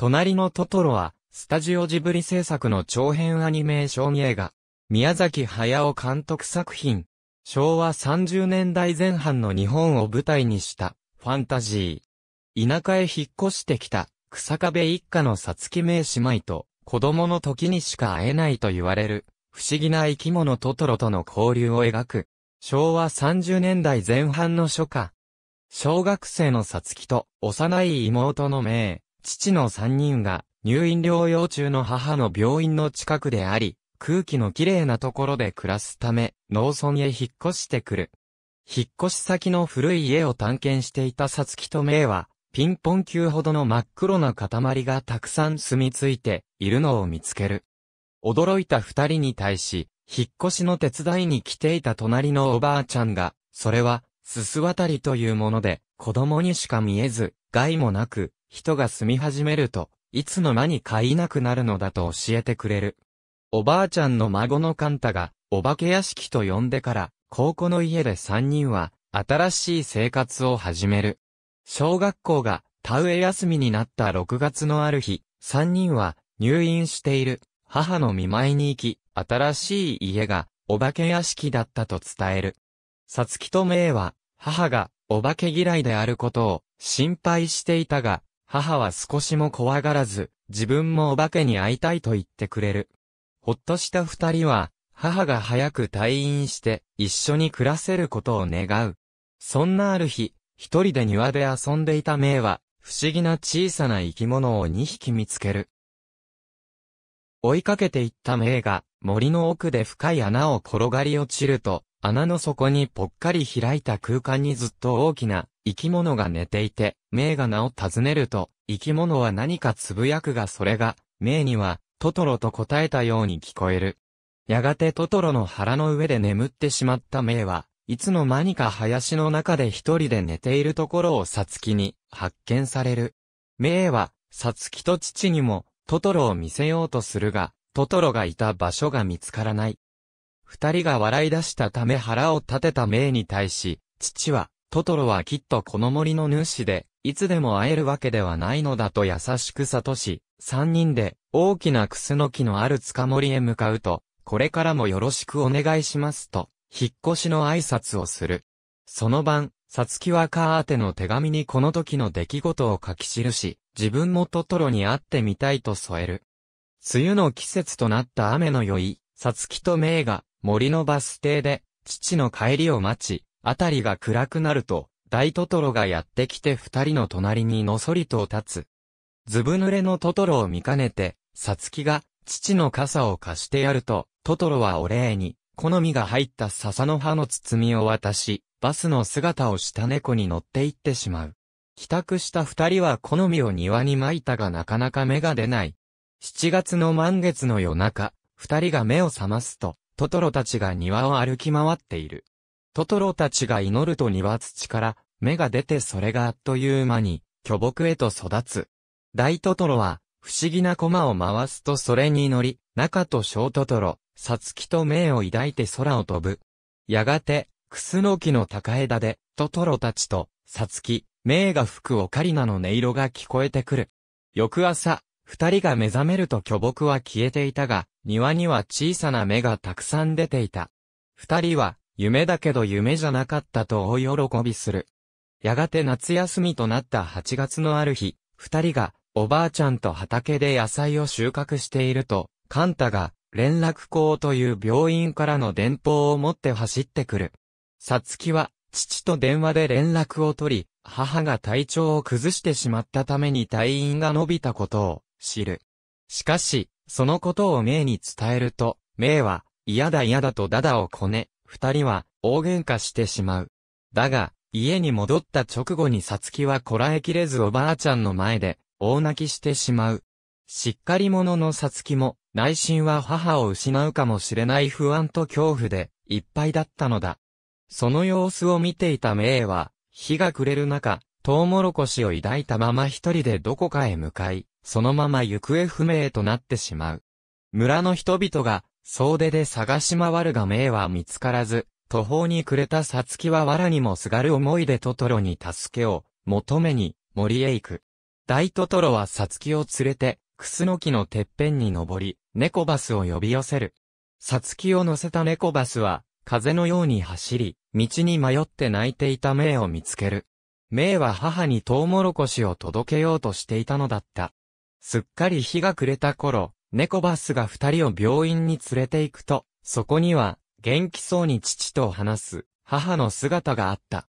隣のトトロは、スタジオジブリ制作の長編アニメーション映画。宮崎駿監督作品。昭和30年代前半の日本を舞台にした、ファンタジー。田舎へ引っ越してきた、草壁一家のさつき名姉妹と、子供の時にしか会えないと言われる、不思議な生き物トトロとの交流を描く。昭和30年代前半の初夏。小学生のさつきと、幼い妹の名。父の三人が入院療養中の母の病院の近くであり、空気のきれいなところで暮らすため、農村へ引っ越してくる。引っ越し先の古い家を探検していたさつきとめいは、ピンポン球ほどの真っ黒な塊がたくさん住み着いているのを見つける。驚いた二人に対し、引っ越しの手伝いに来ていた隣のおばあちゃんが、それは、すすわたりというもので、子供にしか見えず、害もなく、人が住み始めると、いつの間にかいなくなるのだと教えてくれる。おばあちゃんの孫のカンタが、お化け屋敷と呼んでから、高校の家で三人は、新しい生活を始める。小学校が、田植え休みになった6月のある日、三人は、入院している、母の見舞いに行き、新しい家が、お化け屋敷だったと伝える。さつきとめいは、母が、お化け嫌いであることを、心配していたが、母は少しも怖がらず、自分もお化けに会いたいと言ってくれる。ほっとした二人は、母が早く退院して、一緒に暮らせることを願う。そんなある日、一人で庭で遊んでいたメイは、不思議な小さな生き物を二匹見つける。追いかけていったメイが、森の奥で深い穴を転がり落ちると、穴の底にぽっかり開いた空間にずっと大きな生き物が寝ていて、メイが名を尋ねると、生き物は何かつぶやくがそれが、メイには、トトロと答えたように聞こえる。やがてトトロの腹の上で眠ってしまったメイは、いつの間にか林の中で一人で寝ているところをサツキに発見される。メイは、サツキと父にも、トトロを見せようとするが、トトロがいた場所が見つからない。二人が笑い出したため腹を立てたメイに対し、父は、トトロはきっとこの森の主で、いつでも会えるわけではないのだと優しく悟し、三人で大きなクスノキのある塚森へ向かうと、これからもよろしくお願いしますと、引っ越しの挨拶をする。その晩、さつきはカーテの手紙にこの時の出来事を書き記し、自分もトトロに会ってみたいと添える。梅雨の季節となった雨の酔い、さつきとメイが森のバス停で父の帰りを待ち、あたりが暗くなると、大トトロがやってきて二人の隣にのそりと立つ。ずぶ濡れのトトロを見かねて、さつきが、父の傘を貸してやると、トトロはお礼に、好みが入った笹の葉の包みを渡し、バスの姿をした猫に乗って行ってしまう。帰宅した二人は好みを庭に撒いたがなかなか芽が出ない。七月の満月の夜中、二人が目を覚ますと、トトロたちが庭を歩き回っている。トトロたちが祈ると庭土から芽が出てそれがあっという間に巨木へと育つ。大トトロは不思議な駒を回すとそれに乗り、中と小トトロ、サツキと芽を抱いて空を飛ぶ。やがて、クスノキの高枝で、トトロたちと、サツキ、芽が吹くオカリナの音色が聞こえてくる。翌朝、二人が目覚めると巨木は消えていたが、庭には小さな芽がたくさん出ていた。二人は、夢だけど夢じゃなかったと大喜びする。やがて夏休みとなった8月のある日、二人が、おばあちゃんと畑で野菜を収穫していると、カンタが、連絡校という病院からの電報を持って走ってくる。さつきは、父と電話で連絡を取り、母が体調を崩してしまったために退院が伸びたことを知る。しかし、そのことをメイに伝えると、メイは、嫌だ嫌だとダダをこね、二人は大喧嘩してしまう。だが、家に戻った直後にさつきはこらえきれずおばあちゃんの前で、大泣きしてしまう。しっかり者のさつきも、内心は母を失うかもしれない不安と恐怖で、いっぱいだったのだ。その様子を見ていたメイは、日が暮れる中、トウモロコシを抱いたまま一人でどこかへ向かい、そのまま行方不明となってしまう。村の人々が総出で探し回るが名は見つからず、途方に暮れたさつきは藁にもすがる思いでトトロに助けを求めに森へ行く。大トトロはさつきを連れて、クスノキのてっぺんに登り、猫バスを呼び寄せる。さつきを乗せた猫バスは、風のように走り、道に迷って泣いていたメイを見つける。メイは母にトウモロコシを届けようとしていたのだった。すっかり日が暮れた頃、猫バスが二人を病院に連れて行くと、そこには、元気そうに父と話す、母の姿があった。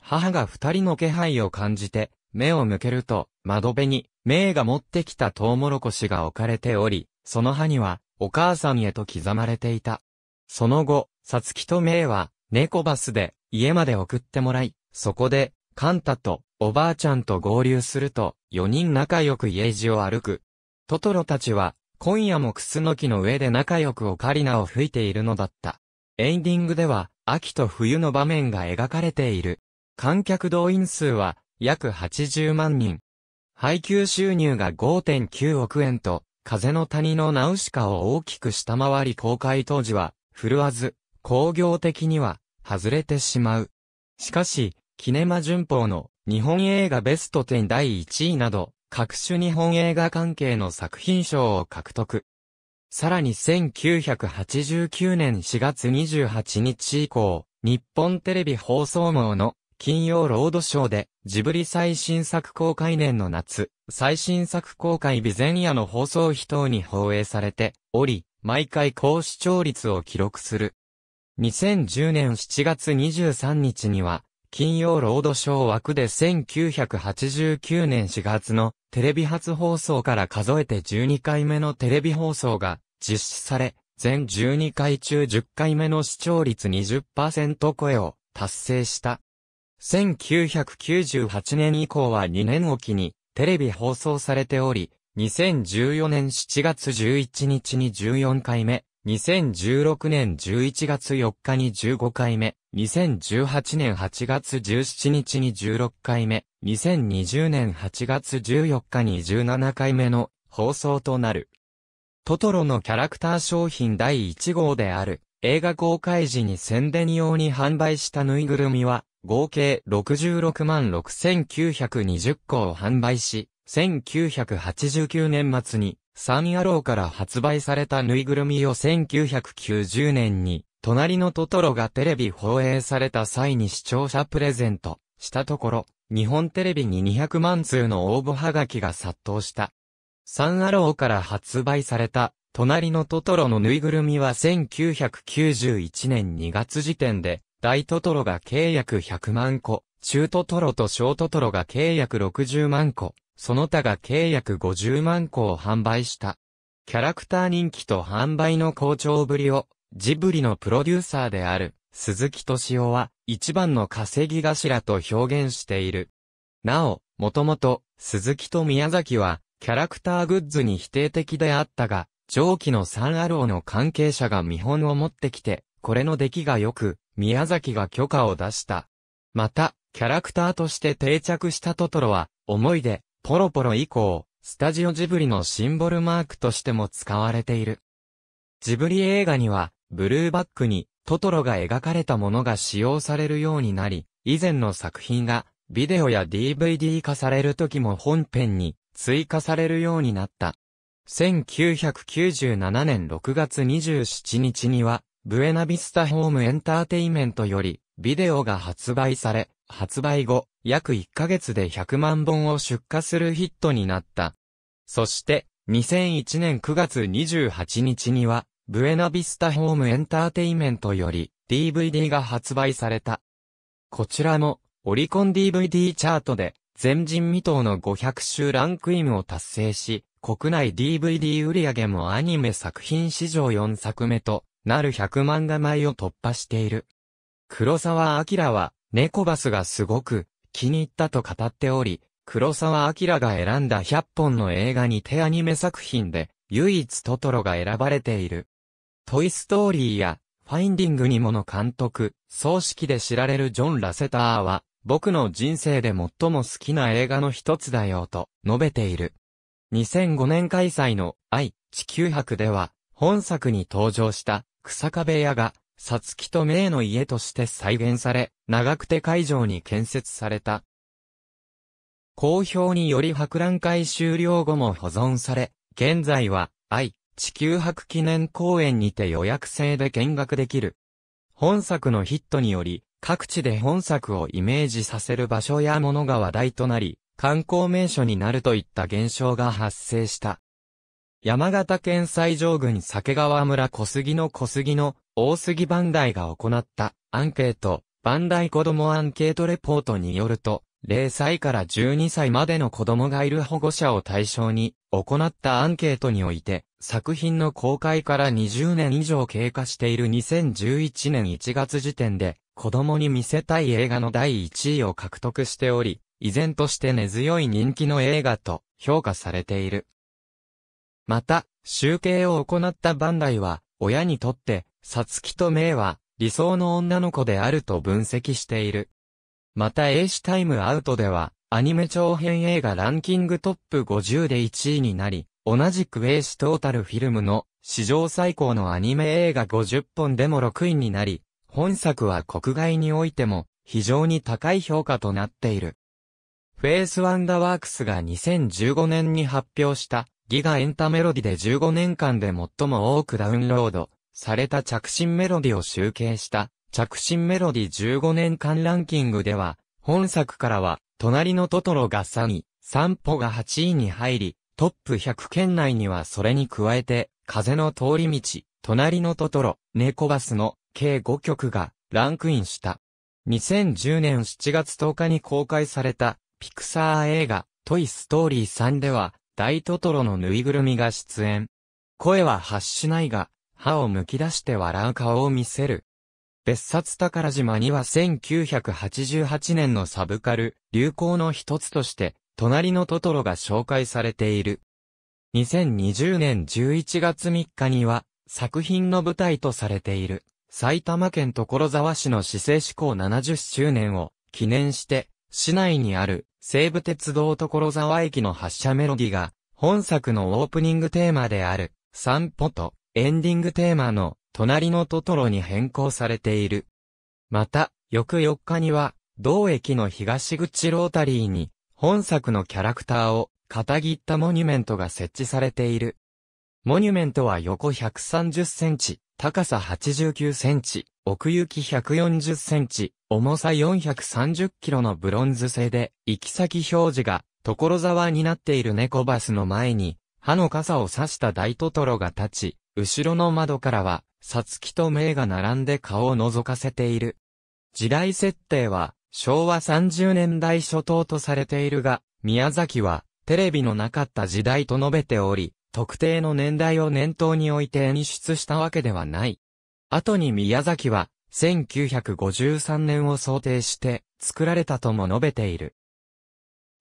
母が二人の気配を感じて、目を向けると、窓辺に、メイが持ってきたトウモロコシが置かれており、その歯には、お母さんへと刻まれていた。その後、サツキとメイは、猫バスで、家まで送ってもらい、そこで、カンタと、おばあちゃんと合流すると、4人仲良く家路を歩く。トトロたちは、今夜もクスノキの上で仲良くオカリナを吹いているのだった。エンディングでは、秋と冬の場面が描かれている。観客動員数は、約80万人。配給収入が5.9億円と、風の谷のナウシカを大きく下回り公開当時は、振るわず、工業的には、外れてしまう。しかし、キネマ旬報の日本映画ベスト10第1位など、各種日本映画関係の作品賞を獲得。さらに1989年4月28日以降、日本テレビ放送網の金曜ロードショーで、ジブリ最新作公開年の夏、最新作公開日前夜の放送費等に放映されており、毎回高視聴率を記録する。2010年7月23日には、金曜ロードショー枠で1989年4月のテレビ初放送から数えて12回目のテレビ放送が実施され、全12回中10回目の視聴率20%超えを達成した。1998年以降は2年おきにテレビ放送されており、2014年7月11日に14回目、2016年11月4日に15回目、2018年8月17日に16回目、2020年8月14日に17回目の放送となる。トトロのキャラクター商品第1号である、映画公開時に宣伝用に販売したぬいぐるみは、合計66万6920個を販売し、1989年末にサン・アローから発売されたぬいぐるみを1990年に、隣のトトロがテレビ放映された際に視聴者プレゼントしたところ、日本テレビに200万通の応募はがきが殺到した。サン・アローから発売された、隣のトトロのぬいぐるみは1991年2月時点で、大トトロが契約100万個、中トトロと小トトロが契約60万個、その他が契約50万個を販売した。キャラクター人気と販売の好調ぶりを、ジブリのプロデューサーである、鈴木敏夫は、一番の稼ぎ頭と表現している。なお、もともと、鈴木と宮崎は、キャラクターグッズに否定的であったが、上記のサンアローの関係者が見本を持ってきて、これの出来が良く、宮崎が許可を出した。また、キャラクターとして定着したトトロは、思いで、ポロポロ以降、スタジオジブリのシンボルマークとしても使われている。ジブリ映画には、ブルーバックにトトロが描かれたものが使用されるようになり、以前の作品がビデオや DVD 化される時も本編に追加されるようになった。1997年6月27日には、ブエナビスタホームエンターテイメントよりビデオが発売され、発売後、約1ヶ月で100万本を出荷するヒットになった。そして、2001年9月28日には、ブエナビスタホームエンターテイメントより DVD が発売された。こちらも、オリコン DVD チャートで、前人未到の500周ランクインを達成し、国内 DVD 売上もアニメ作品史上4作目となる100万画枚を突破している。黒沢明は猫バスがすごく気に入ったと語っており、黒沢明が選んだ100本の映画に手アニメ作品で唯一トトロが選ばれている。トイストーリーやファインディングにもの監督、葬式で知られるジョン・ラセターは、僕の人生で最も好きな映画の一つだよと述べている。2005年開催の愛、地球博では、本作に登場した草壁屋がさつきと名の家として再現され、長久手会場に建設された。公表により博覧会終了後も保存され、現在は、愛、地球博記念公園にて予約制で見学できる。本作のヒットにより、各地で本作をイメージさせる場所やものが話題となり、観光名所になるといった現象が発生した。山形県西条郡酒川村小杉の小杉の大杉バンダイが行ったアンケート、バンダイ子供アンケートレポートによると、0歳から12歳までの子供がいる保護者を対象に行ったアンケートにおいて、作品の公開から20年以上経過している2011年1月時点で、子供に見せたい映画の第1位を獲得しており、依然として根強い人気の映画と評価されている。また、集計を行ったバンダイは、親にとってサツキとメイは、理想の女の子であると分析している。また、英史タイムアウトでは、アニメ長編映画ランキングトップ50で1位になり、同じく英史トータルフィルムの史上最高のアニメ映画50本でも6位になり、本作は国外においても非常に高い評価となっている。フェイスワンダワークスが2015年に発表したギガエンタメロディで15年間で最も多くダウンロード、された着信メロディを集計した着信メロディ15年間ランキングでは、本作からは、隣のトトロが3位、散歩が8位に入り、トップ100圏内にはそれに加えて、風の通り道、隣のトトロ、猫バスの計5曲がランクインした。2010年7月10日に公開されたピクサー映画トイストーリー3では大トトロのぬいぐるみが出演。声は発しないが歯を剥き出して笑う顔を見せる。別冊宝島には1988年のサブカル、流行の一つとして、隣のトトロが紹介されている。2020年11月3日には、作品の舞台とされている、埼玉県所沢市の市政施行70周年を記念して、市内にある西武鉄道所沢駅の発車メロディが、本作のオープニングテーマである、散歩とエンディングテーマの隣のトトロに変更されている。また、翌4日には、同駅の東口ロータリーに、本作のキャラクターを、片切ったモニュメントが設置されている。モニュメントは横130センチ、高さ89センチ、奥行き140センチ、重さ430キロのブロンズ製で、行き先表示が、所沢になっている猫バスの前に、歯の傘を刺した大トトロが立ち、後ろの窓からは、さつきとメイが並んで顔を覗かせている。時代設定は、昭和30年代初頭とされているが、宮崎は、テレビのなかった時代と述べており、特定の年代を念頭に置いて演出したわけではない。後に宮崎は、1953年を想定して、作られたとも述べている。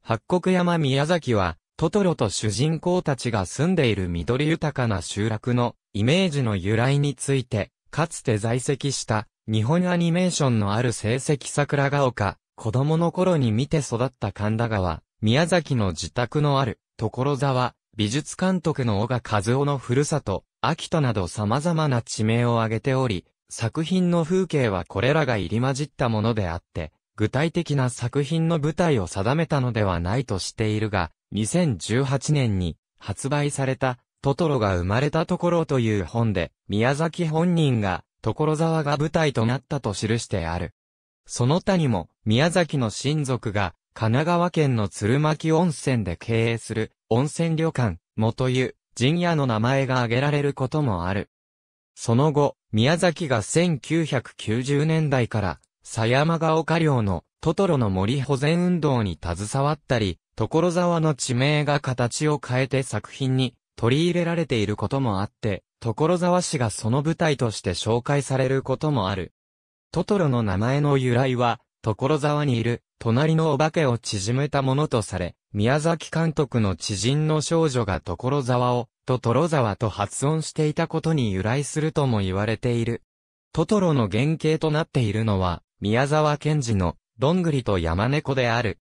八国山宮崎は、トトロと主人公たちが住んでいる緑豊かな集落のイメージの由来について、かつて在籍した日本アニメーションのある成績桜ヶ丘、子供の頃に見て育った神田川、宮崎の自宅のある所沢、美術監督の小賀和夫のふるさと、秋田など様々な地名を挙げており、作品の風景はこれらが入り混じったものであって、具体的な作品の舞台を定めたのではないとしているが、2018年に発売されたトトロが生まれたところという本で、宮崎本人が、所沢が舞台となったと記してある。その他にも、宮崎の親族が、神奈川県の鶴巻温泉で経営する、温泉旅館、元湯、陣屋の名前が挙げられることもある。その後、宮崎が1990年代から、狭山が丘陵のトトロの森保全運動に携わったり、所沢の地名が形を変えて作品に取り入れられていることもあって、所沢市がその舞台として紹介されることもある。トトロの名前の由来は、所沢にいる、隣のお化けを縮めたものとされ、宮崎監督の知人の少女が所沢を、とトロ沢と発音していたことに由来するとも言われている。トトロの原型となっているのは、宮沢賢治の、どんぐりと山猫である。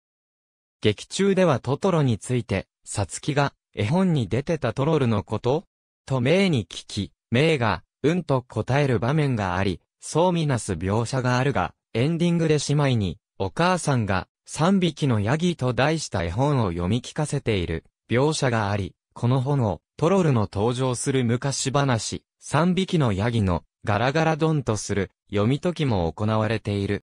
劇中ではトトロについて、サツキが、絵本に出てたトロルのこととメイに聞き、メイが、うんと答える場面があり、そうみなす描写があるが、エンディングで姉妹に、お母さんが、三匹のヤギと題した絵本を読み聞かせている、描写があり、この本を、トロルの登場する昔話、三匹のヤギの、ガラガラドンとする、読み解きも行われている。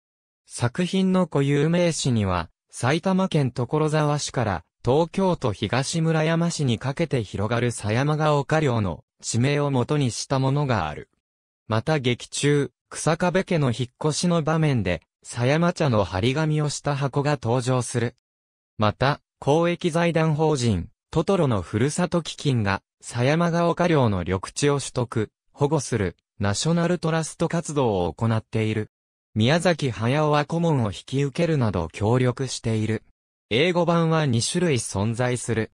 作品の固有名詞には、埼玉県所沢市から東京都東村山市にかけて広がる狭山が丘陵の地名を元にしたものがある。また劇中、草壁家の引っ越しの場面で、狭山茶の張り紙をした箱が登場する。また、公益財団法人、トトロのふるさと基金が、狭山が丘陵の緑地を取得、保護する、ナショナルトラスト活動を行っている。宮崎駿は顧問を引き受けるなど協力している。英語版は2種類存在する。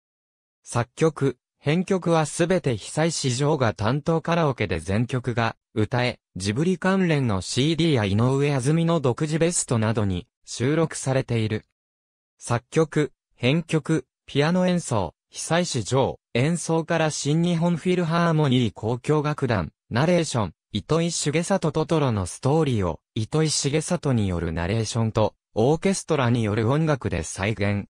作曲、編曲はすべて被災市場が担当カラオケで全曲が歌え、ジブリ関連の CD や井上あずみの独自ベストなどに収録されている。作曲、編曲、ピアノ演奏、被災市場、演奏から新日本フィルハーモニー交響楽団、ナレーション、糸井重里トトロのストーリーを、糸井重里によるナレーションと、オーケストラによる音楽で再現。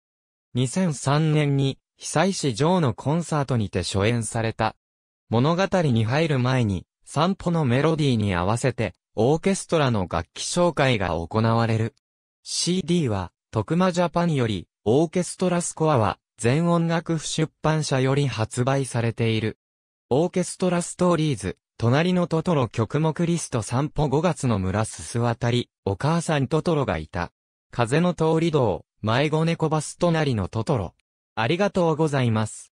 2003年に、被災市場のコンサートにて初演された。物語に入る前に、散歩のメロディーに合わせて、オーケストラの楽器紹介が行われる。CD は、徳間ジャパンより、オーケストラスコアは、全音楽不出版社より発売されている。オーケストラストーリーズ、隣のトトロ曲目リスト散歩5月の村すすわたり、お母さんトトロがいた。風の通り道、迷子猫バス隣のトトロ。ありがとうございます。